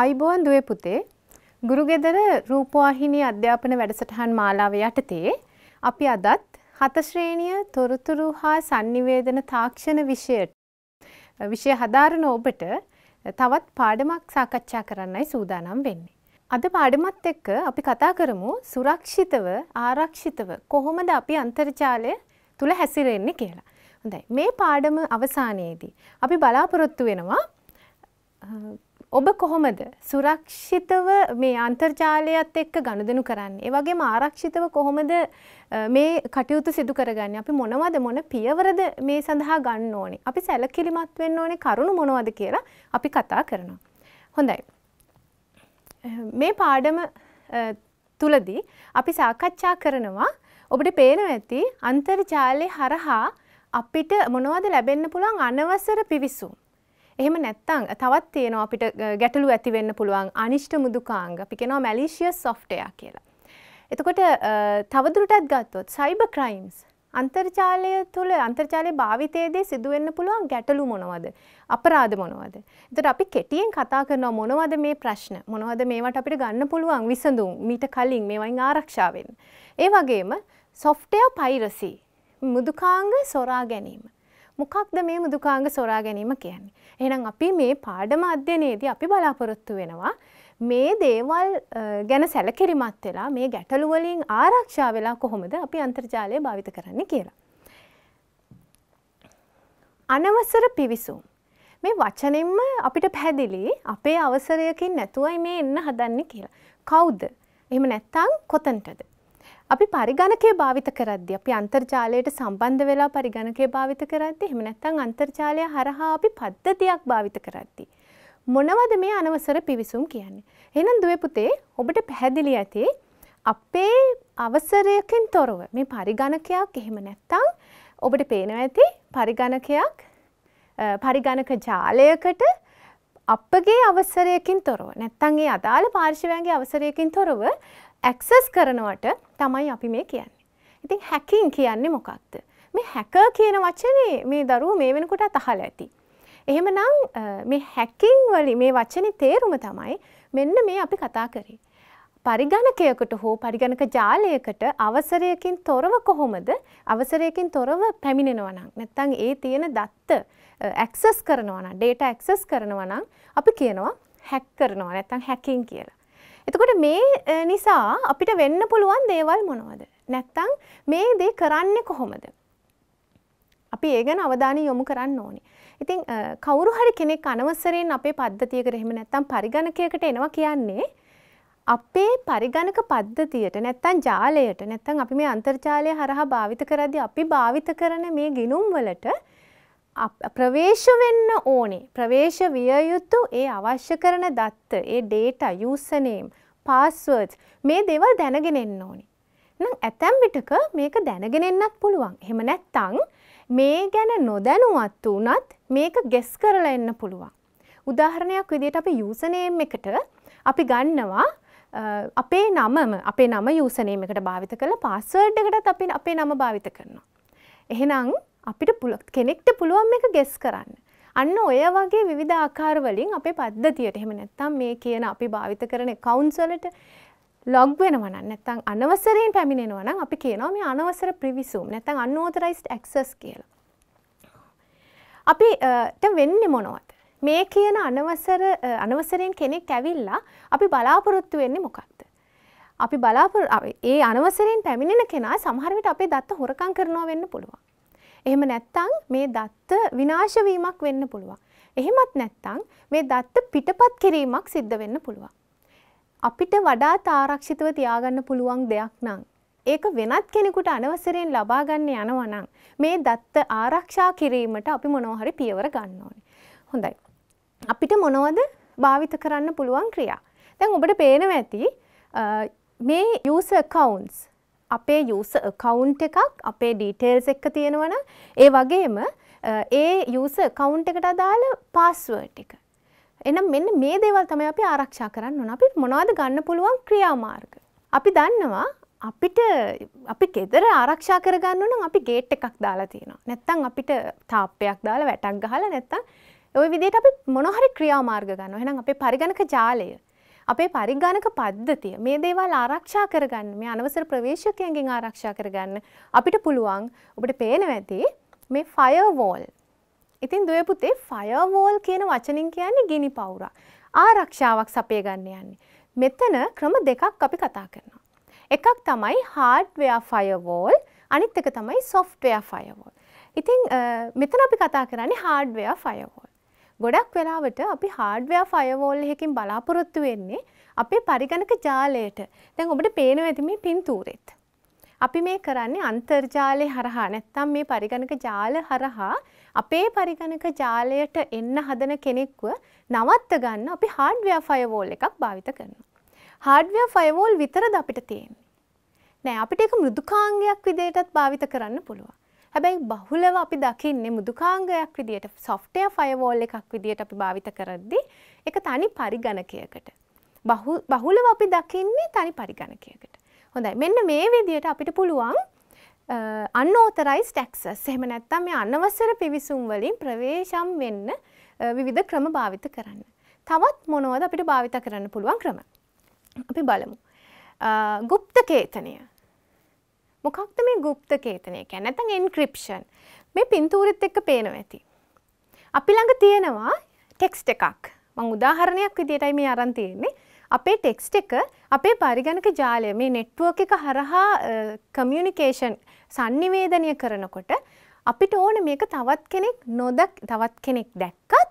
අයිබෝන් දුවේ පුතේ ගුරුගෙදර රූපවාහිනී අධ්‍යාපන වැඩසටහන් මාලාව යටතේ අපි අදත් හතශ්‍රේණිය තොරතුරු හා සංනිවේදන තාක්ෂණ විෂයට විෂය හදාරන ඔබට තවත් පාඩමක් සාකච්ඡා කරන්නයි සූදානම් වෙන්නේ. අද පාඩමත් එක්ක අපි කතා කරමු සුරක්ෂිතව ආරක්ෂිතව කොහොමද අපි අන්තර්ජාලය තුළ හැසිරෙන්නේ කියලා. හොඳයි මේ පාඩම අවසානයේදී අපි බලාපොරොත්තු වෙනවා ඔබ කොහොමද සුරක්ෂිතව මේ අන්තර්ජාලයත් එක්ක ගණුදනු කරන්න. ඒවගේම ආරක්ෂිතව කොහොමද මේ කටයුතු සිදු කරගන්න අපි මොනවද මොන පියවරද මේ සඳහා ගන්න ඕනේ. අපි සැලකිලිමත් වෙන්න ඕනේ කරුණු මොනවද කියලා අපි කතා කරනවා. හොඳයි. මේ පාඩම තුලදී අපි සාකච්ඡා කරනවා ඔබට පේනවා ඇති අන්තර්ජාලය හරහා අපිට මොනවද ලැබෙන්න පුළුවන් අනවසර පිවිසුම්. එහෙම නැත්තං තවත් තියෙනවා අපිට ගැටලු ඇතිවෙන්න පුළුවන් අනිෂ්ට මුදුකාංග අපි කෙනවා මැලිෂියස් සොෆ්ටයා කියලා. එතකොට තවදුරටත් ගත්තොත් සයිබ ක්‍රයිම්ස් අන්තර්ජාලය තුළ අන්තර්ජාලය භාවිතයේදී සිදුවෙන්න පුළුවන් ගැටලු මොනවද අපරාධ මොනවද. එතට අපි කෙටියෙන් කතා කරනවා මොනවද මේ ප්‍රශ්න මොනවද මේවට අපිට ගන්න පුළුවන් විසඳුම් මීට කලින් මේවයින් ආරක්ෂාවෙන්. ඒ වගේම සොෆ්ටය පයිරසි මුදුකාංග සොරා ගැනීම. මොකක්ද මේ මෘදුකාංග සොරා ගැනීම කියන්නේ. එහෙනම් අපි මේ පාඩම අධ්‍යයනයේදී අපි බලාපොරොත්තු වෙනවා මේ දේවල් ගැන සැලකිලිමත් වෙලා මේ ගැටලු වලින් ආරක්ෂා වෙලා කොහොමද අපි අන්තර්ජාලය භාවිත කරන්නේ කියලා. අනවසර පිවිසුම් මේ වචනෙන්ම අපිට පැහැදිලි අපේ අවසරයකින් නැතුවයි මේ එන්න හදන්නේ කියලා. කවුද? එහෙම නැත්තම් කොතනටද? අපි පරිගණකය භාවිත කරද්දි අපි අන්තර්ජාලයට සම්බන්ධ වෙලා පරිගණකය භාවිත කරද්දි එහෙම නැත්නම් අන්තර්ජාලය හරහා අපි පද්ධතියක් භාවිත කරද්දි මොනවද මේ අනවසර පිවිසුම් කියන්නේ? එහෙනම් දුවේ පුතේ ඔබට පැහැදිලි ඇති අපේ අවසරයකින් තොරව මේ පරිගණකයක් එහෙම නැත්නම් ඔබට පේනවා ඇති පරිගණකයක් පරිගණක ජාලයකට අපගේ අවසරයකින් තොරව නැත්තන්ගේ අදාළ පාර්ශවයන්ගේ අවසරයකින් තොරව ඇක්සස් කරනවට තමයි අපි මේ කියන්නේ. ඉතින් හැකින් කියන්නේ මොකක්ද. මේ හැක කියන වචනේ මේ දරුව මේ වෙනකොට අතහල ඇති. එහෙම නම් මේ හැකින් වලි මේ වචන තේරුම තමයි මෙන්න මේ අපි කතා කරේ. පරිගණකයකට හෝ පරිගණක ජාලයකට අවසරයකින් තොරව කොහොමද අවසරයකින් තොරව පැමිණෙනවනම් නැත්තං ඒ තියෙන දත්ත ඇක්සස් කරනවන ඩේට ඇක්සස් කරනවනම් අපි කියනවා හැක් කරනවා නැත්තං හැකින් කියලා. එතකොට මේ නිසා අපිට වෙන්න පුළුවන් දේවල් මොනවද. නැත්තං මේ දේ කරන්න කොහොමද. අපි ඒ ගැන අවධානය යොමු කරන්න ඕනි. ඉතින් කවුරු හරි කෙනෙක් අනවසරයෙන් අපේ පද්ධතියකට එහෙම නැත්තම් පරිගණකයකට එනවා කියන්නේ අපේ පරිගණක පද්ධතියට නැත්තම් ජාලයට නැත්තම් අපි මේ අන්තර්ජාලය හරහා භාවිත කරද්දී අපි භාවිත කරන මේ ගිනුම් වලට ප්‍රවේශ වෙන්න ඕනේ ප්‍රවේශ විය යුතු ඒ අවශ්‍ය කරන දත්ත ඒ ඩේටා යූසනේම් පාස්වර්ඩ්ස් මේ දේවල් දැනගෙන එන්න ඕනේ. නම් ඇතැම් විටක මේක දැනගෙන එන්නත් පුළුවන්. එහෙම නැත්නම් මේ ගැන නොදැනුවත් වුණත් මේක ගෙස් කරලා එන්න පුළුවන්. උදාහරණයක් විදිහට අපි යූසනේම් එකට අපි ගන්නවා අපේ නමම අපේ නම යූසනේම් එකට භාවිත කරලා පාස්වර්ඩ් එකටත් අපි අපේ නම භාවිත කරනවා. එහෙනම් අපිට කෙනෙක්ට පුළුවන් එක ගෙස් කරන්න. අන්න ඔය වගේ විධ ආකාරවලින් අපේ පද්ධතියට එහෙම නැත්තම් මේ කියන අපි භාවිත කරන කවුන්සලට ලොග් වෙනවන නැත්තං අනවසරයෙන් පැමිණෙනවනම් අපි කියනවා මේ අනවසර ප්‍රවිසුම් නැතන් අන්නෝතරයිස්ට ඇක්සස් කියලා. අපිට වෙන්න මොනවත්. මේ කියන අනවසර අනවසරයෙන් කෙනෙක් ඇවිල්ලා අපි බලාපොරොත්තු වෙන්නේ මොකක්ද. අපි බලාපොර ඒ අනවසරයෙන් පැමිණෙන කෙනා සමහරවිට අපේ දත්ත හොරකං කරනවා වෙන්න පුළුවන්. එහෙම නැත්තං මේ දත්ත විනාශවීමක් වෙන්න පුළුවන්. එහෙමත් නැත්තං මේ දත්ත පිටපත් කිරීමක් සිද්ධ වෙන්න පුළුවන්. අපිට වඩා තාරක්ෂිතව තියාගන්න පුළුවන් දෙයක් නම් ඒක වෙනත් කෙනෙකුට අනවසරයෙන් ලබාගන්න යනවනම් මේ දත්ත ආරක්ෂා කිරීමට අපි මොනවහරි පියවර ගන්න ඕනේ. හොඳයි. අපිට මොනවද භාවිත කරන්න පුළුවන් ක්‍රියා. දැන් ඔබට පේනවා ඇති මේ user accounts අපේ යස කවුන්් එකක් අපේ ඩීටේල්ස් එක්ක තියෙනවන ඒ වගේම ඒ යස කවුන්් එකට අදාළ පස්වර්ට් එක එනම් මෙන්න මේ දේවල් තමයි අපි ආරක්ෂා කරන්න ඕන අපිට මොනවද ගන්න පුළුවන් ක්‍රියාමාර්ග අපි දන්නවා අපිට අපි ගෙදර ආරක්ෂා කරගන්න නම් අපි ගේට් එකක් දාලා තියෙනවා. නැත්තම් අපිට තාප්පයක් දාලා වැටක් ගහලා නැත්තම් ওই විදිහට අපි මොන හරි ක්‍රියාමාර්ග ගන්නවා. එහෙනම් අපේ පරිගණක ජාලය අපේ පරිගණක පද්ධතිය මේ දේවල් ආරක්ෂා කරගන්න මේ අනවසර ප්‍රවේශකයන්ගෙන් ආරක්ෂා කරගන්න අපිට පුළුවන් ඔබට පේන ඇති මේ ෆයර්වෝල් ඉතින් දුව පුතේ ෆයර්වෝල් කියන වචනින් කියන්නේ ගිනි පවුරා ආරක්ෂාවක් සපය ගන්න යන්නේ මෙතන ක්‍රම දෙකක් අපි කතා කරනවා එකක් තමයි හාඩ්වයා ෆයවෝල් අනිත් එක තමයි සොෆ්ටවයා ෆයවෝල් ඉතිං මෙතන අපි කතා කරන්නේ හාඩ්වයා ෆයවෝල් ගොඩක් වෙලාවට අපි හාඩ්වයා ෆයවෝල් එකකින් බලාපොරොත්තු වෙන්නේ අපේ පරිගණක ජාලයට දැන් ඔබට පේනව ඇති මේ පින්තූරෙත්. අපි මේ කරන්නේ අන්තර්ජාලය හරහා නැත්තම් මේ පරිගණක ජාල හරහා අපේ පරිගණක ජාලයට එන්න හදන කෙනෙක්ව නවත්ත ගන්න අපි හාඩ්වයා ෆයවෝල් එකක් භාවිත කරනවා. හාඩ්වයා ෆයවෝල් විතරද අපිට තියෙන්නේ. නෑ අපිට එක මෘදුකාංගයක් විදිහටත් භාවිත කරන්න පුළුවන්. හැබැයි බහුලව අපි දකින්නේ මුදුකාංගයක් විදියට සොෆ්ට්වෙයාර් ෆයර්වෝල් එකක් විදියට අපි භාවිත කරද්දී ඒක තනි පරිගණකයකට. බහුලව අපි දකින්නේ තනි පරිගණකයකට. හොඳයි. මෙන්න මේ විදියට අපිට පුළුවන් unauthorized access එහෙම නැත්නම් මේ අනවසර පිවිසුම් වලින් ප්‍රවේශම් වෙන්න විවිධ ක්‍රම භාවිත කරන්න. තවත් මොනවද අපිට භාවිත කරන්න පුළුවන් ක්‍රම? අපි බලමු. ගුප්ත කේතනය මොකක්ද මේ ගුප්ත කේතනය කැන ඇතන් එන්ක්‍රිප්ෂන් මේ පින්තූරිත් එක්ක පේනව ඇති. අපි ළඟ තියෙනවා ටෙක්ස්ට එකක් මං උදාහරණයක් විදිටයි මේ අරන් තියෙන්නේ අපේ ටෙක්ස්ට එක අපේ පරිගණක ජාලය මේ නෙට්ුවක් එක හරහා කමියනිකේෂන් සන්නිවේදනය කරනකොට අපිට ඕන මේක තවත් කෙනෙක් නොදක් තවත් කෙනෙක් දැක්කත්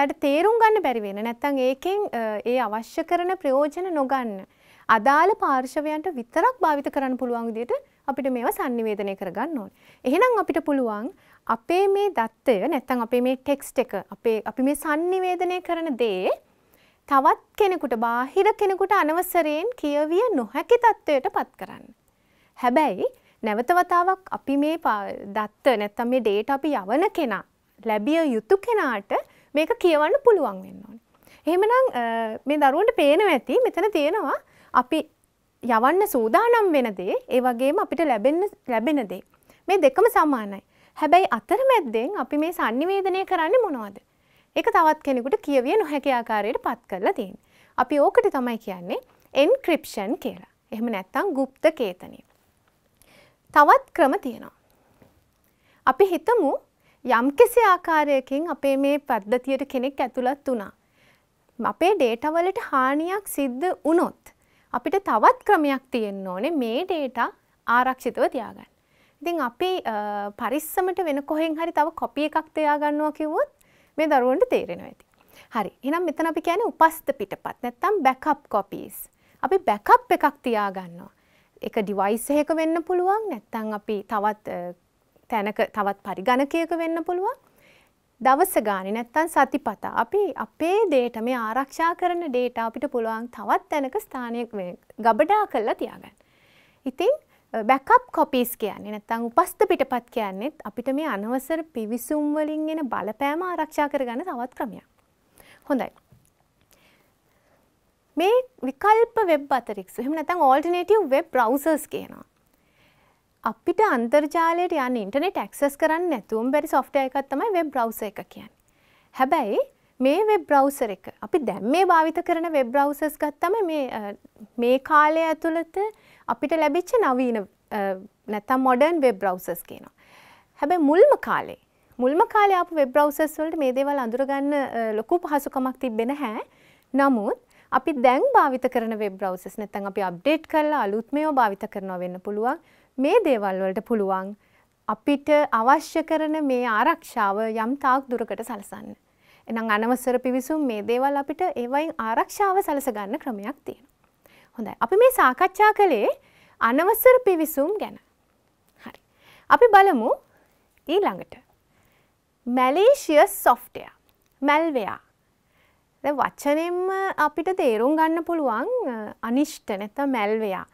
එයට තේරුම් ගන්න බැරිවෙන නැත්තං ඒකෙන් ඒ අවශ්‍ය කරන ප්‍රයෝජන නොගන්න. අදාළ පාර්ශවයන්ට විතරක් භාවිත කරන්න පුළුවන්දියට අපිට මේවා sannivedanaya කරගන්න ඕනේ. එහෙනම් අපිට පුළුවන් අපේ මේ දත්තය නැත්නම් අපේ මේ ටෙක්ස්ට් එක අපේ අපි මේ sannivedanaya කරන දේ තවත් කෙනෙකුට බාහිර කෙනෙකුට අනවසරයෙන් කියවිය නොහැකි තත්ත්වයට පත් කරන්න. හැබැයි නැවත වතාවක් අපි මේ දත්ත නැත්තම් මේ ඩේටා අපි යවන කෙනා ලැබිය යුතු කෙනාට මේක කියවන්න පුළුවන් වෙන්න ඕනේ. එහෙමනම් මේ දරුවන්ට පේනවා ඇති මෙතන තියෙනවා අපි යවන්න සූදානම් වෙන දේ ඒ වගේම අපිට ලැබෙන්න ලැබෙන දේ මේ දෙකම සමානයි. හැබැයි අතරමැද්දෙන් අපි මේ sannivedanaya කරන්නේ මොනවද? ඒක තවත් කෙනෙකුට කියවිය නොහැකි ආකාරයට පත් කරලා තියෙන. අපි ඕකට තමයි කියන්නේ encryption කියලා. එහෙම නැත්නම් গুপ্ত කේතනය. තවත් ක්‍රම තියෙනවා. අපි හිතමු යම්කිසි ආකාරයකින් අපේ මේ පද්ධතියට කෙනෙක් ඇතුළත් වුණා. අපේ ඩේටා වලට හානියක් සිද්ධ වුණොත් අපිට තවත් ක්‍රමයක් තියෙන්න ඕනේ මේ ඩේටා ආරක්ෂිතව තියාගන්න. ඉතින් අපි පරිස්සමට වෙන කොහෙන් හරි තව කොපි එකක් තියාගන්නවා කිව්වොත් මේ දරුවන්ට තේරෙනවා ඇති. හරි. එහෙනම් මෙතන අපි කියන්නේ උපස්ත පිටපත් නැත්නම් බෑකප් copies. අපි බෑකප් එකක් තියාගන්නවා. එක ඩිවයිස් එකක වෙන්න පුළුවන් නැත්නම් අපි තවත් තැනක තවත් පරිගණකයක වෙන්න පුළුවන්. දවස ගානේ නැත්තම් සතිපතා අපි අපේ දේට මේ ආරක්ෂා කරන දේට අපිට පුළුවන් තවත් තැනක ස්ථානයක් ගබඩා කරලා තියාගන්න. ඉතින් බැකප් කොපිස් කියන්නේ නැත්තම් උපස්ත පිටපත් කියන්නේත් අපිට මේ අනවසර පිවිසුම් වලින් එන බලපෑම ආරක්ෂා කරගන්න තවත් ක්‍රමයක්. හොඳයි. මේ විකල්ප වෙබ් අතරික්ස එහෙම නැත්නම් ඕල්ටර්නේටිව් වෙබ් බ්‍රවුසර්ස් කියනවා. අපිට අන්තර්ජාලයට යන්න ඉන්ටනෙට් ඇක්සස් කරන්න නැතුවම් බැරි සොෆ්ටය එකක් තමයි වෙබ් බ්‍රවස එක කියන්න. හැබැයි මේ වෙබ් බ්‍රවසර එක අපි දැම් මේ භාවිත කරන වෙබ් බ්‍රවසස් ගත්තම මේ කාලය ඇතුළත අපිට ලැබිච්ච නවීන නැතම් මොඩර්න් වෙබ් බ්‍රවසස් කියනවා. හැබැ මුල්ම කාලේ මුල්ම කාලේ අප වෙබ් බ්‍රවසස් වලට මේ දේවල් අඳුරගන්න ලොකු පහසුකමක් තිබෙන හැ නමුත් අපි දැන් භාවිත කරන වෙබ් බ්‍රවසස් නැතන් අපි අප්ඩේට් කරලා අලුත්මයෝ භාවිත කරනවා වෙන්න පුළුවන් මේ දේවල් වලට පුළුවන් අපිට අවශ්‍ය කරන මේ ආරක්ෂාව යම් තාක් දුරකට සලසන්න. එහෙනම් අනවසර පිවිසුම් මේ දේවල් අපිට ඒවයින් ආරක්ෂාව සලස ගන්න ක්‍රමයක් තියෙනවා. හොඳයි. අපි මේ සාකච්ඡා කළේ අනවසර පිවිසුම් ගැන. හරි. අපි බලමු ඊළඟට. malicious software malware වචනෙන්ම අපිට තේරුම් ගන්න පුළුවන් අනිෂ්ට නැත්නම් මැල්වයා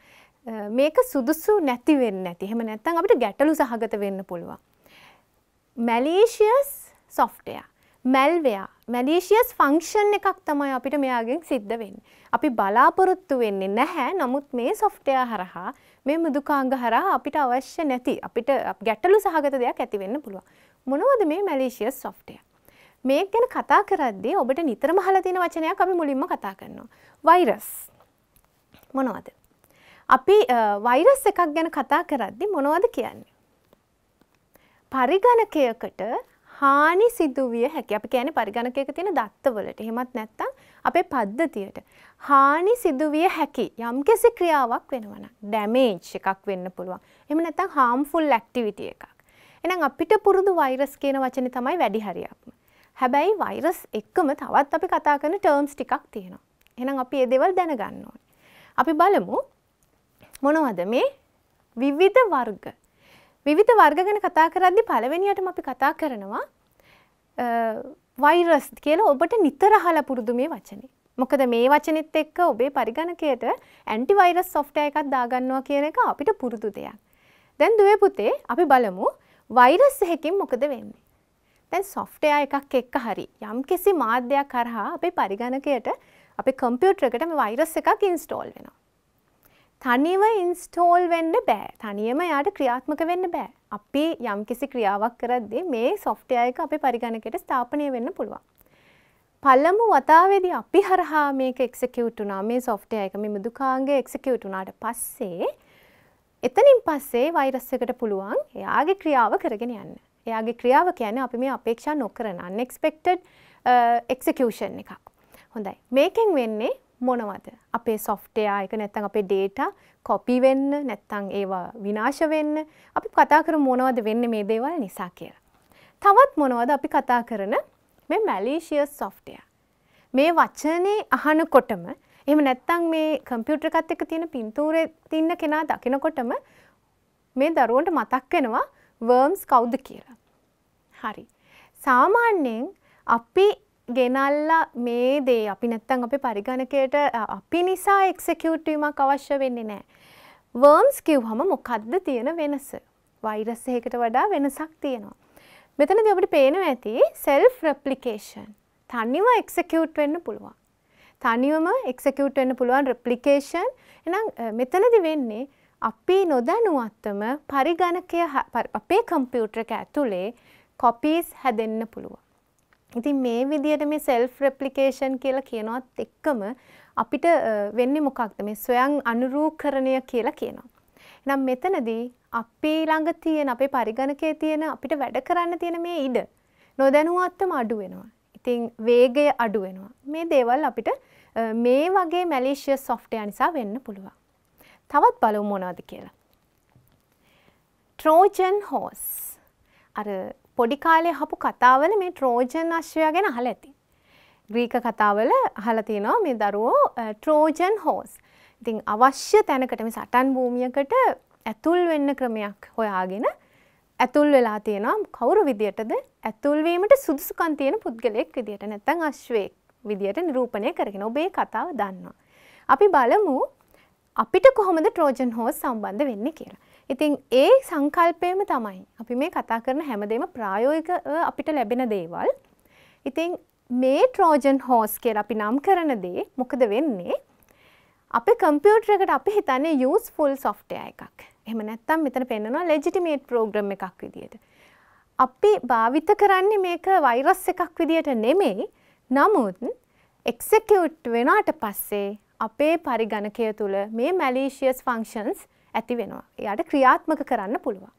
මේක සුදුසු නැති වෙන්න ඇති එහෙම නැත්තම් අපිට ගැටලු සහගත වෙන්න පුළුවන්. මැලේෂියස් සොෆ්ටයා මැල්වයා මැලේෂියස් ෆංක්ෂන් එකක් තමයි අපිට මෙයාගෙන් සිද්ධ වෙන්න. අපි බලාපොරොත්තු වෙන්නේ නැහැ නමුත් මේ සොෆ්ටයා හරහා මේ මුදුකාංග හරහා අපිට අවශ්‍ය නැති අපිට ගැටලු සහගත දෙයක් ඇති වෙන්න පුළුවන්. මොනවද මේ මැලේෂියස් සොෆ්ටයා? මේ ගැන කතා කරද්දී ඔබට නිතරම අහලා තියෙන වචනයක් අපි මුලින්ම කතා කරනවා. වෛරස්. මොනවද? අපි වෛරස් එකක් ගැන කතා කරද්දි මොනවද කියන්නේ. පරිගණකයකට හානි සිදුවිය හැකි අපි කියන පරිගණකයක තියෙන දත්තවලට එහෙමත් නැත්තම් අපේ පද්ධතියට හානි සිදුවිය හැකි යම් කෙසි ක්‍රියාවක් වෙනවන ඩැමේජ් එකක් වෙන්න පුළුවන් එම නැත්තම් හාම්ෆුල් ඇක්ටිවිට එකක් එනම් අපිට පුරුදු වෛරස් කියන වචන තමයි වැඩි හරියක්ම හැබැයි වෛරස් එක්කම තවත් අපි කතා කරන ටර්ම්ස් ටිකක් තියෙනවා එහෙනම් අපි ඒ දේවල් දැනගන්න ඕනේ අපි බලමු මොනවද මේ විවිධ වර්ග. විවිධ වර්ග ගැන කතා කරද්දි පළවෙනියටම අපි කතා කරනවා වෛරස් කියලා ඔබට නිතර අහලා පුරුදු මේ වචනේ. මොකද මේ වචනෙත් එක්ක ඔබේ පරිගණකයට ඇන්ටිවයිරස් සොෆ්ට්වෙයාර් එකක් දාගන්නවා කියන එක අපිට පුරුදු දෙයක්. දැන් දුවේ පුතේ අපි බලමු වෛරස් එකකින් මොකද වෙන්නේ? දැන් සොෆ්ට්වෙයාර් එකක් එක්ක හරි යම්කිසි මාධ්‍යයක් හරහා අපේ පරිගණකයට අපේ කම්පියුටර් එකට මේ වෛරස් එකක් ඉන්ස්ටෝල් වෙනවා. තනිව ඉන්ස්ටෝල් වෙන්න බෑ තනියම යාට ක්‍රියාත්මක වෙන්න බෑ අපි යම් කිසි ක්‍රියාවක් කරද්දී මේ සොෆ්ට්වෙයාර් එක අපේ පරිගණකයට ස්ථාපනය වෙන්න පුළුවන් පළමු වතාවේදී අපි හරහා මේක එක්සිකියුට් වුණා මේ සොෆ්ට්වෙයාර් එක මේ මෘදුකාංගය එක්සිකියුට් වුණාට පස්සේ එතනින් පස්සේ වෛරස් එකට පුළුවන් එයාගේ ක්‍රියාව කරගෙන යන්න එයාගේ ක්‍රියාව කියන්නේ අපි මේ අපේක්ෂා නොකරන unexpected uh, execution එකක් හොඳයි මේකෙන් වෙන්නේ මොනවද අපේ සොෆ්ටයා එක නැත්තං අපේ ඩේට කොපි වෙන්න නැත්තං ඒවා විනාශ වෙන්න අපි කතා කර මොනවද වෙන්න මේ දේවල් නිසා කියර. තවත් මොනවද අපි කතා කරන මේ මැලීෂියස් සොෆ්ටය. මේ වචනේ අහනකොටම එම නැත්තං මේ කම්පියුටරකත් එක තියෙන පින්තූරය තින්න කෙනා දකිනකොටම මේ දරුවන්ට මතක් වෙනවා වර්ම්ස් කෞද්ද කියලා. හරි. සාමාන්‍යයෙන් අපි ගෙනල්ලා මේ දේ අපි නැත්තන් අපි පරිගණකයට අපි නිසා එක්සකියුටවීමක් අවශ්‍ය වෙන්නේ නෑ. වර්ම්ස් කිව් හම මොකක්ද තියෙන වෙනස. වෛරස් එහකට වඩා වෙනසක් තියෙනවා. මෙතන දෙපට පේනව ඇති සෙල් රප්ලිකේෂන් තනිව එක්සකියුට් වෙන්න පුළුවන්. තනිවම එක්සකියුට් වෙන්න පුළුවන් රප්ලිකේෂන් එනම් මෙතනදි වෙන්නේ අපි නොදැනුවත්තම පරිගණකය අපේ කම්පියුටරක ඇතුළේ කොපීස් හැදෙන්න පුළුවන්. ඉතින් මේ විදිහට මේ self replication කියලා කියනවත් එක්කම අපිට වෙන්නේ මොකක්ද මේ ස්වයං අනුරූකරණය කියලා කියනවා. එහෙනම් මෙතනදී අපි ළඟ තියෙන අපේ පරිගණකයේ තියෙන අපිට වැඩ කරන්න තියෙන මේ ඉඩ නොදැනුවත්වම අඩු වෙනවා. ඉතින් වේගය අඩු වෙනවා. මේ දේවල් අපිට මේ වගේ මැලේෂියස් සොෆ්ට්වෙයා නිසා වෙන්න පුළුවන්. තවත් බලමු මොනවද කියලා. Trojan horse අර පොඩි කාලේ හපු කතාවල මේ ට්‍රෝජන් අශ්වයා ගැන අහලා ඇති. ග්‍රීක කතාවල අහලා තියෙනවා මේ දරුවෝ ට්‍රෝජන් හෝස්. ඉතින් අවශ්‍ය තැනකට මේ සටන් භූමියකට ඇතුල් වෙන්න ක්‍රමයක් හොයාගෙන ඇතුල් වෙලා තියෙනවා කවුරු විදියටද ඇතුල්වීමට සුදුසුකම් තියෙන පුද්ගලයෙක් විදියට නැත්නම් අශ්වයෙක් විදියට නිරූපණය කරගෙන ඔබේ කතාව දන්නවා. අපි බලමු අපිට කොහොමද ට්‍රෝජන් හෝස් සම්බන්ධ වෙන්නේ කියලා. ඉතින් ඒ සංකල්පයම තමයි අපි මේ කතා කරන හැමදේම ප්‍රායෝගික අපිට ලැබෙන දේවල්. ඉතින් මේ ට්‍රෝජන් හෝස් කියලා අපි නම් කරන දේ මොකද වෙන්නේ? අපේ කම්පියුටර් එකට අපි හිතන්නේ යූස්ෆුල් සොෆ්ට්වෙයාර් එකක්. එහෙම නැත්නම් මෙතන පෙන්නනවා ලෙජිටිමේට් ප්‍රෝග්‍රෑම් එකක් විදියට. අපි භාවිත කරන්නේ මේක වෛරස් එකක් විදියට නෙමෙයි. නමුත් එක්සිකියුට් වෙනාට පස්සේ අපේ පරිගණකය තුළ මේ මැලීෂියස් ෆංක්ෂන්ස් ඇති වෙනවා. එයාට ක්‍රියාත්මක කරන්න පුළුවන්.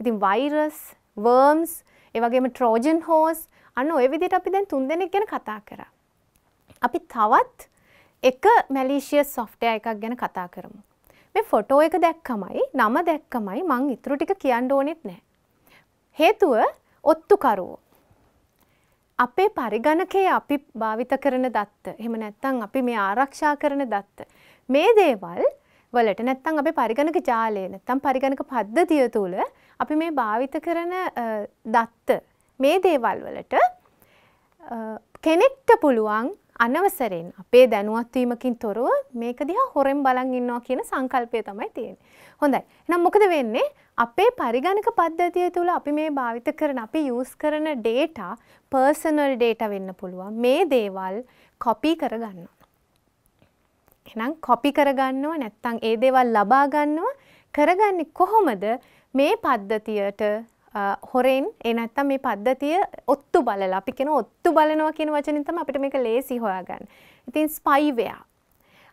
ඉතින් වෛරස්, වර්ම්ස්, ඒ වගේම ට්‍රෝජන් හෝස් අන්න ඔය විදිහට අපි දැන් තුන්දෙනෙක් ගැන කතා කරා. අපි තවත් එක මැලීෂියස් සොෆ්ට්වෙයාර් එකක් ගැන කතා කරමු. මේ ෆොටෝ එක දැක්කමයි, නම දැක්කමයි මං ඊටු ටික කියන්න ඕනෙත් නැහැ. හේතුව ඔත්තුකරුවෝ අපේ පරිගණකයේ අපි භාවිත කරන දත්ත එහෙම නැත්නම් අපි මේ ආරක්ෂා කරන දත්ත මේ දේවල් වලට නැත්තම් අපේ පරිගණක ජාලය නැත්තම් පරිගණක පද්ධතිය තුළ අපි මේ භාවිත කරන දත්ත මේ දේවල් වලට කෙනෙක්ට පුළුවන් අනවසරෙන් අපේ දැනුවත්වීමකින් තොරව මේක දිහා හොරෙන් බලන් ඉන්නවා කියන සංකල්පය තමයි තියෙන්නේ. හොඳයි. එහෙනම් මොකද වෙන්නේ? අපේ පරිගණක පද්ධතිය තුළ අපි මේ භාවිත කරන අපි යූස් කරන ඩේටා පර්සනල් ඩේටා වෙන්න පුළුවන්. මේ දේවල් කොපි කරගන්නවා. එහෙනම් කොපි කරගන්නවා නැත්නම් ඒ දේවල් ලබා ගන්නවා කරගන්නේ කොහොමද මේ පද්ධතියට හොරෙන් ඒ නැත්තම් මේ පද්ධතිය ඔත්තු බලලා අපි කියන ඔත්තු බලනවා කියන වචනින් තමයි අපිට මේක ලේසි හොයාගන්න. ඉතින් ස්පයිවෙයා.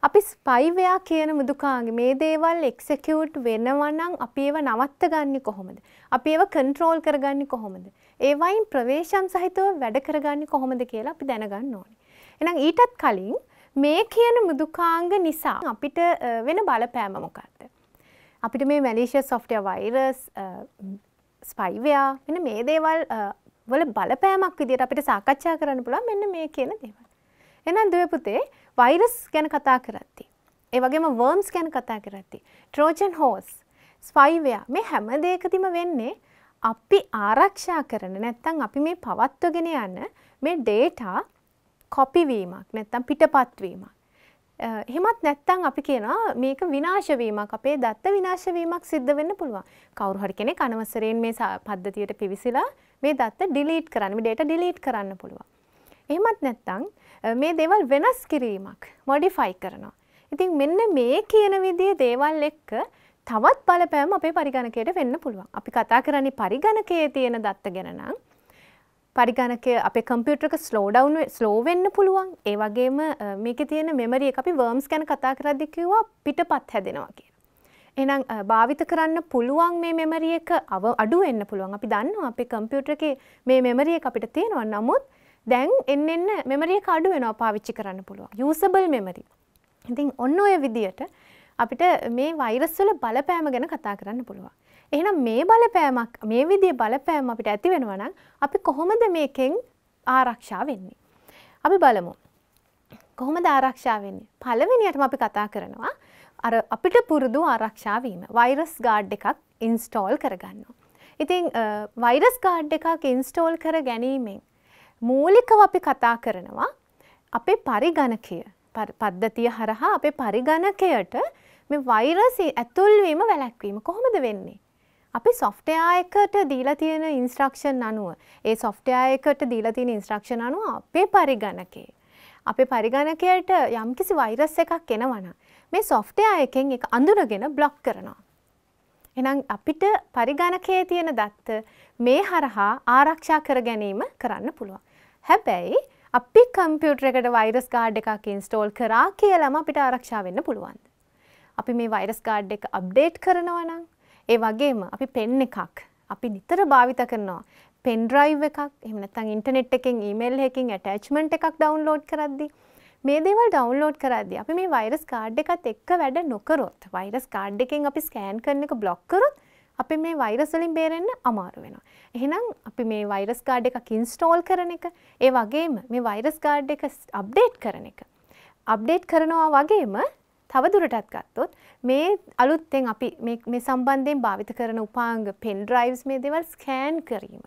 අපි ස්පයිවෙයා කියන මුදුකාගේ මේ දේවල් එක්සිකියුට් වෙනවා නම් අපි ඒව නවත්ත ගන්නෙ කොහොමද? අපි ඒව කන්ට්‍රෝල් කරගන්නේ කොහොමද? ඒවයින් ප්‍රවේශම් සහිතව වැඩ කරගන්නේ කොහොමද කියලා අපි දැනගන්න ඕනේ. එහෙනම් ඊටත් කලින් මේ කියන මුදුකාංග නිසා අපිට වෙන බලපෑම මොකක්ද. අපිට මේ මැලිෂ සොෆ්ටය වෛරස් ස්පයිවයා වෙන මේ දේවල් වල බලපෑමක් විදිට අපිට සාකච්ඡා කරන්න පුළුවන් මෙන්න මේ කියන දේවල්. එනම් දුවපුතේ වෛරස් ගැන කතා කරත්ති. ඒවගේම වර්ම්ස් ගැන කතා කරත්ති. ට්‍රෝජන් හෝස් ස්පයිවයා මේ හැම දේකතිම වෙන්නේ අපි ආරක්ෂා කරන නැත්තං අපි මේ පවත්වගෙන යන්න මේ ඩේටා කොපිවීමක් නැත්තම් පිටපත්වීමක්. එහෙමත් නැත්තං අපි කියනවා මේක විනාශවීමක් අපේ දත්ත විනාශවීමක් සිද්ධ වෙන්න පුළුවන් කවරු හරි කෙනෙක් අනවසරයෙන් මේ පද්ධතියට පිවිසිලා මේ දත්ත ඩිලීට් කරන්න ඩේට ඩිලීට් කරන්න පුළුවන්. එහෙමත් නැත්තං මේ දේවල් වෙනස් කිරීමක් මොඩිෆයි කරනවා. ඉතින් මෙන්න මේ කියන විදිහ දේවල් එක්ක තවත් බලපෑම අපේ පරිගණකයට වෙන්න පුළුවන්. අපි කතා කරන්නේ පරිගණකයේ තියෙන දත්ත ගැන නම් පරිගණකය අපේ කම්පියුටරක ස්ලෝඩවුන් ස්ලෝවෙන්න පුළුවන් ඒ වගේම මේක තියෙන මෙමරිය අපි වර්ම්ස් ගැන කතා කරදදිකිවා පිට පත් හැදෙනවා කිය. එනම් භාවිත කරන්න පුළුවන් මේ මෙමරිය එක අව අඩුවෙන්න්න පුළුවන් අපි දන්න අපේ කම්පියුටර එක මේ මෙමරිය අපිට තියෙනවා නමුත් දැන් එන්න එන්න මෙමරිය අඩු වෙනවා පාවිච්චි කරන්න පුළුවන් යසබල් මෙමරි ඉතින් ඔන්න ඔය විදියට අපිට මේ වෛරස්වල බලපෑම ගැන කතා කරන්න පුළුවන් එහෙනම් මේ බලපෑමක් මේ විදිහේ බලපෑම අපිට ඇති වෙනවා නම් අපි කොහොමද මේකෙන් ආරක්ෂා වෙන්නේ? අපි බලමු. කොහොමද ආරක්ෂා වෙන්නේ? පළවෙනියටම අපි කතා කරනවා අර අපිට පුරුදු ආරක්ෂා වීම. වෛරස් ගාඩ් එකක් ඉන්ස්ටෝල් කරගන්නවා. ඉතින් වෛරස් ගාඩ් එකක් ඉන්ස්ටෝල් කර ගැනීමෙන් මූලිකව අපි කතා කරනවා අපේ පරිගණකය පද්ධතිය හරහා අපේ පරිගණකයට මේ වෛරස් ඇතුල්වීම වැළැක්වීම කොහොමද වෙන්නේ? අපි සොෆ්ටයා එකට දීලා තියෙන ඉන්ස්ට්‍රක්ෂන් අනුව ඒ සොෆ්ටයා එකට දීලා තියෙන ඉන්ස්ට්‍රක්ෂන් අනුව අපේ පරිගණකේ. අපේ පරිගණකයට යම් කිසි වෛරස් එකක් එනවන. මේ සොෆ්ටයා එකෙන් එක අඳුනගෙන බ්ලොක් කරනවා. එනම් අපිට පරිගණකයේ තියෙන දත්ත මේ හරහා ආරක්ෂා කර ගැනීම කරන්න පුළුවන්. හැබැයි අපි කම්පියුටර් එකට වෛරස් ගාඩ් එකක් ඉන්ස්ටෝල් කරා කියලම අපිට ආරක්ෂා වෙන්න පුළුවන්. අපි මේ වෛරස් ගාඩ් එක අප්ඩේට් කරනවා නම් ඒ වගේම අපි පෙන් එකක් අපි නිතර භාවිත කරනවා. පෙන්ඩ්‍රයිව් එකක් එහෙම නැත්නම් ඉන්ටර්නෙට් එකෙන් ඊමේල් එකකින් ඇටැච්මන්ට් එකක් ඩවුන්ලෝඩ් කරද්දී මේ දේවල් ඩවුන්ලෝඩ් කරද්දී අපි මේ වෛරස් කාඩ් එකත් එක්ක වැඩ නොකරොත් වෛරස් කාඩ් එකෙන් අපි ස්කෑන් කරන එක බ්ලොක් කරොත් අපි මේ වෛරස් වලින් බේරෙන්න අමාරු වෙනවා. එහෙනම් අපි මේ වෛරස් කාඩ් එකක් ඉන්ස්ටෝල් කරන එක ඒ වගේම මේ වෛරස් කාඩ් එක අප්ඩේට් කරන එක අප්ඩේට් කරනවා වගේම තවදුරටත් ගත්තොත් මේ අලුත්තෙන් අපි මේ සම්බන්ධයෙන් භාවිත කරන උපාංග පෙන් ඩ්‍රයිව්ස් මේ දේවල් ස්කෑන් කිරීම.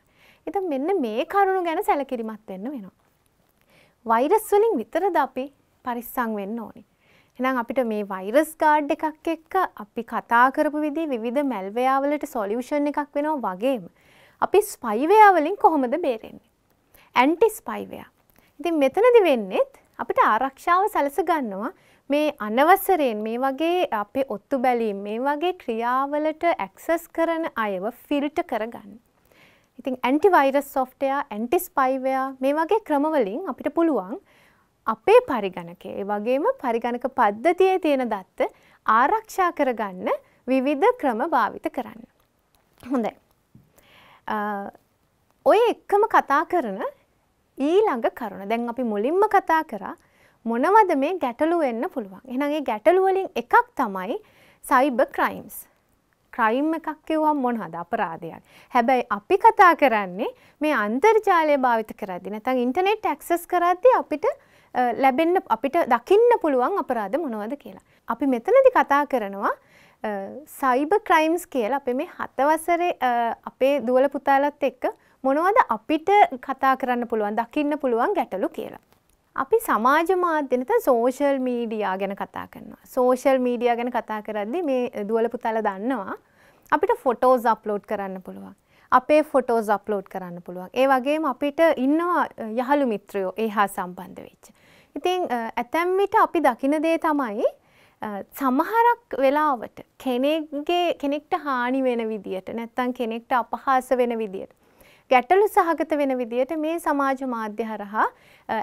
ඉතින් මෙන්න මේ කරුණු ගැන සැලකිලිමත් වෙන්න වෙනවා. වෛරස් වලින් විතරද අපි පරිස්සම් වෙන්න ඕනේ. එහෙනම් අපිට මේ වෛරස් ගාඩ් එකක් එක්ක අපි කතා කරපු විදිහ විවිධ මැල්වෙයා වලට සොලියුෂන් එකක් වෙනවා වගේම අපි ස්පයිවෙයා වලින් කොහොමද බේරෙන්නේ? ඇන්ටි ස්පයිවෙයා. ඉතින් මෙතනදි වෙන්නේත් අපිට ආරක්ෂාව සැලස ගන්නවා මේ අනවසරයෙන් මේ වගේ අපි ඔත්තු බැලීම් මේ වගේ ක්‍රියාවලට ඇක්සස් කරන අයව ෆිල්ට කරගන්න. ඉතින් ඇන්ටිවයිරස් සොෆ්ටයා ඇන්ටිස්පයිවයා මේ වගේ ක්‍රමවලින් අපිට පුළුවන් අපේ පරිගණකේ වගේම පරිගණක පද්ධතියේ තියෙන දත්ත ආරක්ෂා කරගන්න විවිධ ක්‍රම භාවිත කරන්න. හොඳයි. ඔය එක්කම කතා කරන ඊළඟ කරුණ දැන් අපි මුලින්ම කතා කරා මොනවද මේ ගැටලු වෙන්න පුළුවන්. එහෙනම් ඒ ගැටලු වලින් එකක් තමයි සයිබර් ක්‍රයිම්ස්. ක්‍රයිම් එකක් කිව්වම මොනවද අපරාධයක්. හැබැයි අපි කතා කරන්නේ මේ අන්තර්ජාලය භාවිත කරද්දී නැත්නම් ඉන්ටර්නෙට් ඇක්සස් කරද්දී අපිට ලැබෙන්න අපිට දකින්න පුළුවන් අපරාධ මොනවද කියලා. අපි මෙතනදි කතා කරනවා සයිබ ක්‍රයිම්ස් කියලා අපි මේ හතවසරේ අපේ දුවල පුතාලත් එක්ක මොනවද අපිට කතා කරන්න පුළුවන් දකින්න පුළුවන් ගැටලු කියලා. අපි සමාජ මාධ්‍ය නැත්නම් සෝෂල් මීඩියා ගැන කතා කරනවා. සෝෂල් මීඩියා ගැන කතා කරද්දී මේ දුවල පුතාලා දන්නවා අපිට ෆොටෝස් අප්ලෝඩ් කරන්න පුළුවන්. අපේ ෆොටෝස් අප්ලෝඩ් කරන්න පුළුවන්. ඒ වගේම අපිට ඉන්නවා යහළු මිත්‍රයෝ ඒ හා සම්බන්ධ වෙච්ච. ඉතින් ඇතැම් විට අපි දකින දේ තමයි සමහරක් වෙලාවට කෙනෙක්ගේ කෙනෙක්ට හානි වෙන විදියට නැත්තම් කෙනෙක්ට අපහාස වෙන විදියට ගැටලු සහගත වෙන විදියට මේ සමාජ මාධ්‍ය හරහා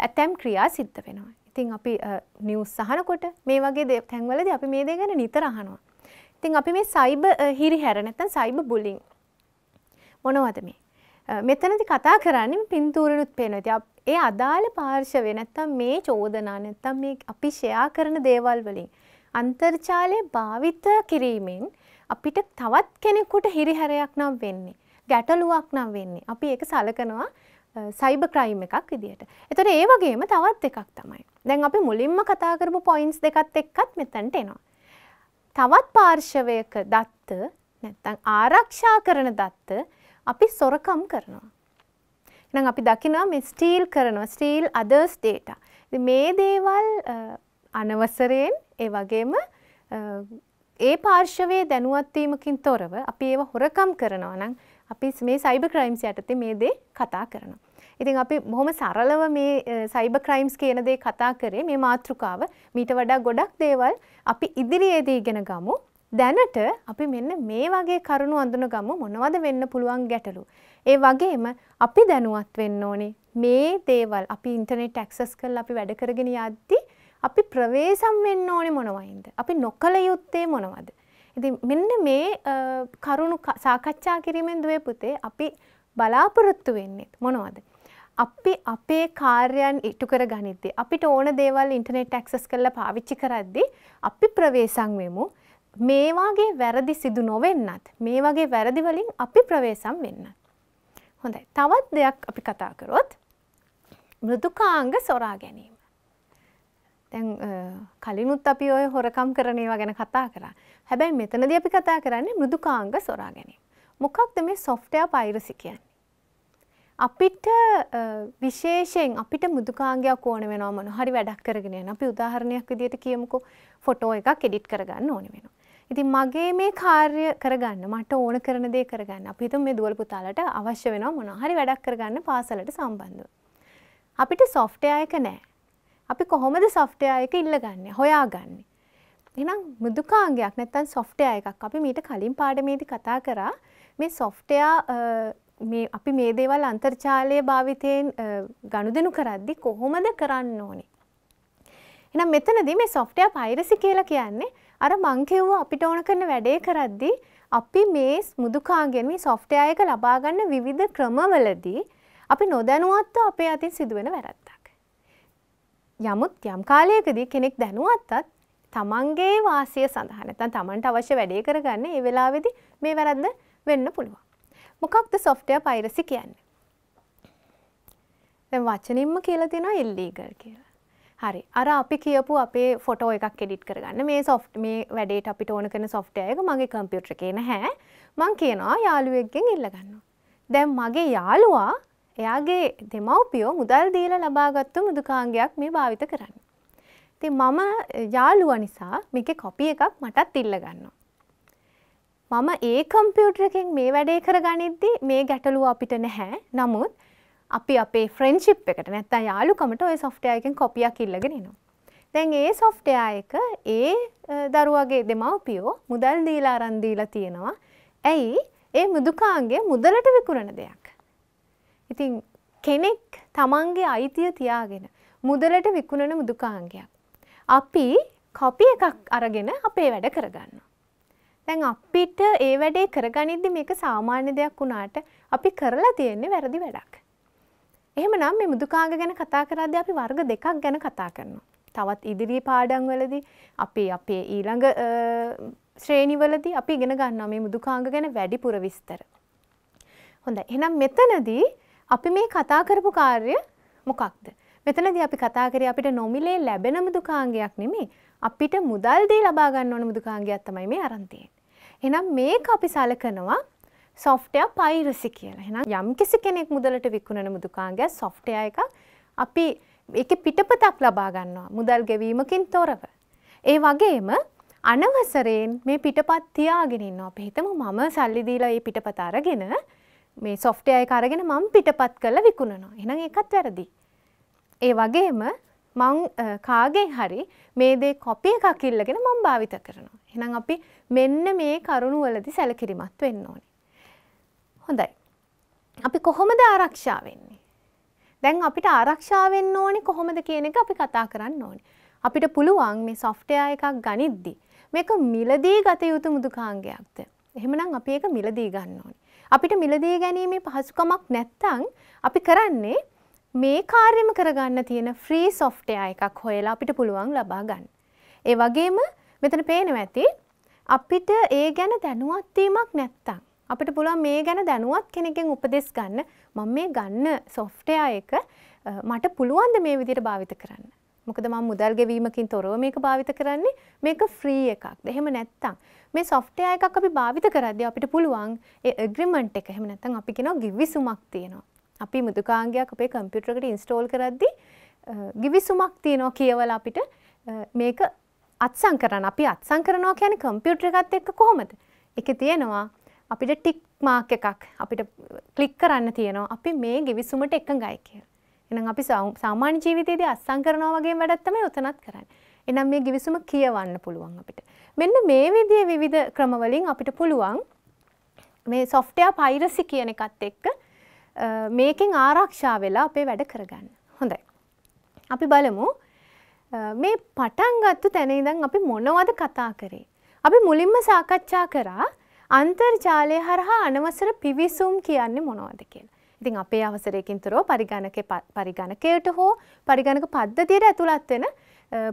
ඇතැම් ක්‍රියා සිද්ධ වෙනවා. ඉතින් අපි නිවස් සහනකොට මේ වගේ දේ තැන්වලදී අපි මේ දේ ගැන නිතර අහනවා. ඉතින් අපි මේ සයිබ හිරිහැර නැත්නම් සයිබ බුලින් මොනවද මේ? මෙතනදි කතා කරන්නේ පින්තූරණුත් පේනවා. ඉතින් ඒ අදාළ පාර්ශවය නැත්තම් මේ චෝදනා නැත්තම් මේ අපි ෂෙයා කරන දේවල් වලින් අන්තර්ජාලය භාවිත කිරීමෙන් අපිට තවත් කෙනෙකුට හිරිහැරයක් නම් වෙන්නේ. ගැටලුවක් නම් වෙන්නේ. අපි ඒක සලකනවා සයිබ ක්‍රයිම් එකක් විදිහට. එතකොට ඒ වගේම තවත් එකක් තමයි. දැන් අපි මුලින්ම කතා කරපු පොයින්ට්ස් දෙකත් එක්කත් මෙතනට එනවා. තවත් පාර්ශවයක දත්ත නැත්නම් ආරක්ෂා කරන දත්ත අපි සොරකම් කරනවා. එහෙනම් අපි දකිනවා මේ ස්ටීල් කරනවා ස්ටීල් others data. මේ දේවල් අනවසරයෙන් ඒ වගේම ඒ පාර්ශවයේ දැනුවත් වීමකින් තොරව අපි ඒව හොරකම් කරනවා නම් අපි මේ සයිබ ක්‍රයිම්ස් යටතේ මේ දේ කතා කරනවා. ඉතින් අපි බොහොම සරලව මේ සයිබ ක්‍රයිම්ස් කියන දේ කතා කරේ මේ මාතෘකාව මීට වඩා ගොඩක් දේවල් අපි ඉදිරියේදී ඉගෙන ගමු. දැනට අපි මෙන්න මේ වගේ කරුණු අඳුන ගමු මොනවද වෙන්න පුළුවන් ගැටලු. ඒ වගේම අපි දැනුවත් වෙන්න ඕනේ මේ දේවල් අපි ඉන්ටර්නෙට් ඇක්සස් කරලා අපි වැඩ කරගෙන යද්දී අපි ප්‍රවේසම් වෙන්න ඕනේ මොනවයින්ද? අපි නොකල යුත්තේ මොනවද? ඉති මෙන්න මේ කරුණු සාකච්ඡා කිරීමෙන් දුවේ පුතේ අපි බලාපොරොත්තු වෙන්නේ මොනවද. අපි අපේ කාර්යන් ඉටු කර ගනිද්දි. අපිට ඕන දේවල් ඉන්ටනෙට් ඇක්සස් කරල පාවිච්චි කරද්දි අපි ප්‍රවේසං වෙමු මේවාගේ වැරදි සිදු නොවෙන්නත් මේ වගේ වැරදිවලින් අපි ප්‍රවේසම් වෙන්න. හොඳයි තවත් දෙයක් අපි කතාකරොත් මෘදුකාංග සොරා ගැනීම. දැන් කලිනුත් අපි ඔය හොරකම් කරනේවා ගැන කතා කරා. හැබැයි මෙතනදී අපි කතා කරන්නේ මෘදුකාංග සොරා ගැනීම. මොකක්ද මේ සොෆ්ට්වෙයාර් පයිරසි කියන්නේ? අපිට විශේෂයෙන් අපිට මුදුකාංගයක් ඕන වෙනවා මොන හරි වැඩක් කරගෙන යන අපි උදාහරණයක් විදිහට කියමුකෝ ෆොටෝ එකක් එඩිට් කරගන්න ඕන වෙනවා. ඉතින් මගේ මේ කාර්ය කරගන්න මට ඕන කරන දේ කරගන්න අපි හිතමු මේ දුවල් පුතාලට අවශ්‍ය වෙනවා මොන හරි වැඩක් කරගන්න පාසලට සම්බන්ධව. අපිට සොෆ්ට්වෙයාර් එක නැහැ. අපි කොහොමද සොෆ්ට්වෙයා එක ඉල්ලගන්නේ හොයාගන්නේ. එහෙනම් මෘදුකාංගයක් නැත්නම් සොෆ්ට්වෙයා එකක් අපි මීට කලින් පාඩමේදී කතා කරා මේ සොෆ්ට්වෙයා මේ අපි මේ දේවල් අන්තර්ජාලය භාවිතයෙන් ගනුදෙනු කරද්දි කොහොමද කරන්න ඕනේ. එහෙනම් මෙතනදී මේ සොෆ්ට්වෙයා පයිරසි කියලා කියන්නේ අර මං කිව්වා අපිට ඕන කරන වැඩේ කරද්දී අපි මේ මුදුකාගෙන් මේ සොෆ්ට්වෙයා එක ලබා ගන්න විවිධ ක්‍රමවලදී අපි නොදැනුවත්ව අපේ අතින් සිදුවෙන වැරද්ද. යමුත් යම් කාලයකදී කෙනෙක් දැනුවත්තත් තමන්ගේ වාසිය සඳහා නැත්නම් තමන්ට අවශ්‍ය වැඩේ කරගන්න ඒ වෙලාවේදී මේ වැරද්ද වෙන්න පුළුවන්. මොකක්ද software piracy කියන්නේ? දැන් වචනින්ම කියලා තියෙනවා illegal කියලා. හරි අර අපි කියපු අපේ ෆොටෝ එකක් එඩිට් කරගන්න මේ සොෆ්ට් මේ වැඩේට අපිට ඕන කරන සොෆ්ට්වෙයාර් එක මගේ කම්පියුටර් එකේ නැහැ. මං කියනවා යාළුවෙක්ගෙන් ඉල්ලගන්නවා. දැන් මගේ යාළුවා එයාගේ දෙමව්පියෝ මුදල් දීලා ලබාගත්තු මුදුකාංගයක් මේ භාවිත කරන්න. ති මම යාළුව නිසා මේක කොපිය එකක් මටත් ඉල්ල ගන්නවා. මම ඒ කම්පියුටරකින් මේ වැඩේ කර ගනිද්දි මේ ගැටලුව අපිට නැහැ නමුත් අපි අපේ ෆ්‍රෙන්ශිප් එකට නැත්තා යාලුකමට ඔය සොෆ්ටයකෙන් කොපියක් ඉල්ලගෙනනවා. දැන් ඒ සොෆ්ටයා එක ඒ දරුවගේ දෙමව්පියෝ මුදල් දීලා අරන්දීලා තියෙනවා ඇයි ඒ මුදුකාන්ගේ මුදලට විකුණන දෙයක්. ඉතින් කෙනෙක් තමන්ගේ අයිතිය තියාගෙන මුදලට විකුණන මුදුකාංගයක්. අපි කොපි එකක් අරගෙන අපේ වැඩ කරගන්න. දැන් අපිට ඒ වැඩේ කරගනිද්දි මේක සාමාන්‍ය දෙයක් වුණාට අපි කරලා තියෙන්නේ වැරදි වැඩක්. එහෙම නම් මේ මුදුකාංග ගැන කතා කරද්දී අපි වර්ග දෙකක් ගැන කතා කරනවා. තවත් ඉදිරි පාඩම් වලදී අපි අපේ ඊළඟ ශ්‍රේණිවලදී අපි ඉගෙන ගන්නවා මේ මුදුකාංග ගැන වැඩිපුර විස්තර. හොඳයි. එහෙනම් මෙතනදී අපි මේ කතා කරපු කාර්ය මොකක්ද? මෙතනදී අපි කතා කරේ අපිට නොමිලේ ලැබෙන මෘදුකාංගයක් නෙමෙයි. අපිට මුදල් දී ලබා ගන්න ඕන මෘදුකාංගයක් තමයි මේ අරන් තියෙන්නේ. එහෙනම් මේක අපි සලකනවා software piracy කියලා. එහෙනම් යම්කිසි කෙනෙක් මුදලට විකුණන මෘදුකාංගය software එක අපි ඒකේ පිටපතක් ලබා ගන්නවා. මුදල් ගෙවීමකින් තොරව. ඒ වගේම අනවසරයෙන් මේ පිටපත් තියාගෙන ඉන්නවා. අපි හිතමු මම සල්ලි දීලා මේ පිටපත අරගෙන මේ සොෆ්ටය අය කරගෙන මං පිටපත් කළ විකුණනවා එනම් එකත් වැරදි. ඒ වගේම මං කාගෙන් හරි මේ දේ කොපිය කකිල්ලගෙන මං භාවිත කරනවා. එනම් අපි මෙන්න මේ කරුණු වලදි සැලකිරිමත් වෙන්න ඕනි. හොඳයි. අපි කොහොමද ආරක්ෂා වෙන්නේ. දැන් අපිට ආරක්ෂා වෙන්න ඕනි කොහොමද කියන එක අපි කතා කරන්න ඕනි. අපිට පුළුවන් මේ සොෆ්ටය එකක් ගනිද්දි. මේක මිලදී ගත යුතු මුදුකාංගයක්ද. එහෙමනම් අපි ඒක මිලදී ගන්න ඕනේ. අපිට මිලදී ගැනීමේ පහසුකමක් නැත්තම් අපි කරන්නේ මේ කාර්යම කරගන්න තියෙන ෆ්‍රී සොෆ්ට්වෙයා එකක් හොයලා අපිට පුළුවන් ලබා ගන්න. ඒ වගේම මෙතන පේනවා ඇති අපිට ඒ ගැන දැනුවත් වීමක් නැත්තම් අපිට පුළුවන් මේ ගැන දැනුවත් කෙනෙක්ගෙන් උපදෙස් ගන්න මම මේ ගන්න සොෆ්ට්වෙයා එක මට පුළුවන් ද මේ විදිහට භාවිත කරන්න. මොකද මම මුදල් ගෙවීමකින් තොරව මේක භාවිත කරන්නේ මේක ෆ්‍රී එකක්. එහෙම නැත්තම් මේ software එකක් අපි භාවිත කරද්දී අපිට පුළුවන් ඒ agreement එක එහෙම නැත්තම් අපි කියනවා givisුමක් තියෙනවා. අපි මෘදුකාංගයක් අපේ කම්පියුටර් එකට install කරද්දී givisුමක් තියෙනවා කියවලා අපිට මේක අත්සන් කරන්න. අපි අත්සන් කරනවා කියන්නේ කම්පියුටර් එකත් එක්ක කොහොමද? ඒකේ තියෙනවා අපිට ටික් මාක් එකක් අපිට ක්ලික් කරන්න තියෙනවා අපි මේ givisුමට එකඟයි කියලා. එනම් අපි සාමාන්‍ය ජීවිතයේදී අත්සන් කරනවා වගේ වැඩක් තමයි උතනත් කරන්නේ. එනම් මේ ගිවිසුම කියවන්න පුළුවන් අපිට. මෙන්න මේ විදිහේ විවිධ ක්‍රම වලින් අපිට පුළුවන් මේ software piracy කියන එකත් එක්ක මේකෙන් ආරක්ෂා වෙලා අපේ වැඩ කරගන්න. හොඳයි. අපි බලමු මේ පටන් ගත්ත තැන ඉඳන් අපි මොනවද කතා කරේ. අපි මුලින්ම සාකච්ඡා කරා අන්තර්ජාලය හරහා අනවසර පිවිසුම් කියන්නේ මොනවද කියලා. ඉතින් අපේ අවසරයකින් තුරෝ පරිගණක පරිගණකයට හෝ පරිගණක පද්ධතියට ඇතුළත් වෙන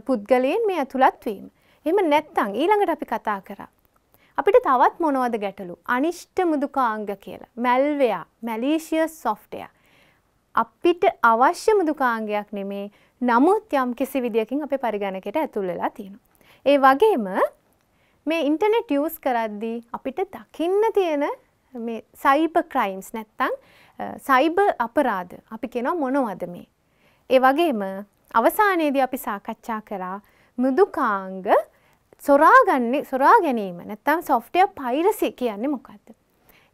පුද්ගලයන් මේ ඇතුළත් වීම. එහෙම නැත්තම් ඊළඟට අපි කතා කරා. අපිට තවත් මොනවද ගැටලු? අනිෂ්ට මුදුකාංග කියලා. Malware, malicious software. අපිට අවශ්‍ය මුදුකාංගයක් නෙමේ. නමුත් යම් කිසි විදියකින් අපේ පරිගණකයට ඇතුල් වෙලා තියෙනවා. ඒ වගේම මේ ඉන්ටර්නෙට් යූස් කරද්දී අපිට දකින්න තියෙන මේ සයිබර් ක්‍රයිම්ස් නැත්තම් සයිබ අපරාධ අපි කෙනා මොනවද මේ. ඒ වගේම අවසානයේදී අපි සාකච්ඡා කරා මෘදුකාංග සොරාගන්නේ සොරා ගැනීම නැත්තම් සොෆ්ටය පයිරසි කියන්නේ මොකක්ද.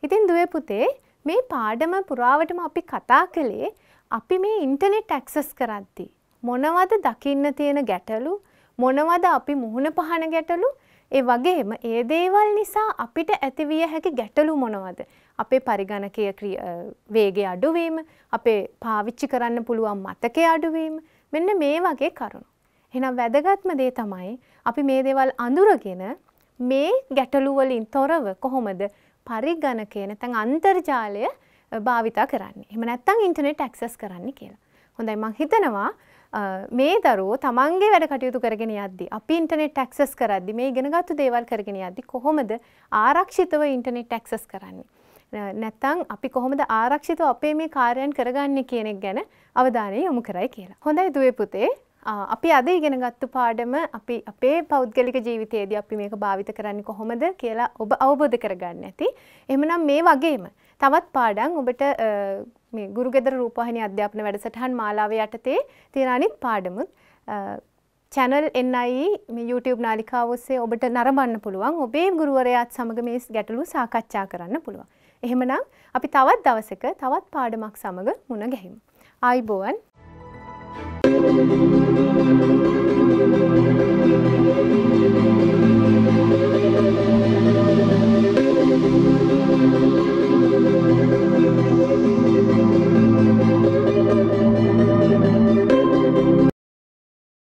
ඉතින් දුව පුතේ මේ පාඩම පුරාවටම අපි කතා කළේ අපි මේ ඉන්ටනෙට් ඇක්සස් කරද්දි. මොනවද දකින්න තියෙන ගැටලු මොනවද අපි මුහුණ පහන ගැටලු ඒ වගේම ඒ දේවල් නිසා අපිට ඇතිවිය හැකි ගැටලු මොනවද අපේ පරිගණකය වේගය අඩුවීම අපේ පාවිච්චි කරන්න පුළුවන් මතකය අඩුවීම මෙන්න මේ වගේ කරුණු. එහෙනම් වැදගත්ම දේ තමයි අපි මේ දේවල් අඳුරගෙන මේ ගැටලුවලින් තොරව කොහොමද පරිගණකය නැත්නම් අන්තර්ජාලය භාවිතා කරන්නේ. එහෙම නැත්නම් ඉන්ටර්නෙට් ඇක්සස් කරන්න කියලා. හොඳයි මං හිතනවා මේ දරුවෝ තමන්ගේ වැඩ කටයුතු කරගෙන යද්දි අපි ඉන්ටර්නෙට් ඇක්සස් කරද්දි මේ ඉගෙනගත්තු දේවල් කරගෙන යද්දි කොහොමද ආරක්ෂිතව ඉන්ටර්නෙට් ඇක්සස් කරන්නේ? නැත්තං අපි කොහොමද ආරක්ෂිත අපේ මේ කාරයන් කරගන්න කියනෙක් ගැන අවධානය යොමු කරයි කියලා. හොඳයි දුවේ පුතේ අපි අද ඉගෙන ගත්තු පාඩම අපි අපේ පෞද්ගලික ජීවිතයේද අපි මේක භාවිත කරන්න කොහොමද කියලා ඔබ අවබෝධ කරගන්න ඇති. එමනම් මේ වගේම තවත් පාඩන් ඔබට ගුරුගෙදර රූපහනි අධ්‍යාපන වැඩසටහන් මාලාව යටතේ තිරණිත් පාඩමුත් චැනල් එන්නයි e YouTube නාලිකාවස්සේ ඔබට නරඹන්න පුළුවන් ඔබේ ගුරුවරයාත් සමග මේ ගැටලු සාකච්ඡා කරන්න පුළුවන්. එහෙමනම් අපි තවත් දවසක තවත් පාඩමක් සමග මුණ ගැහිමු. ආයිබෝවන්. Thank you.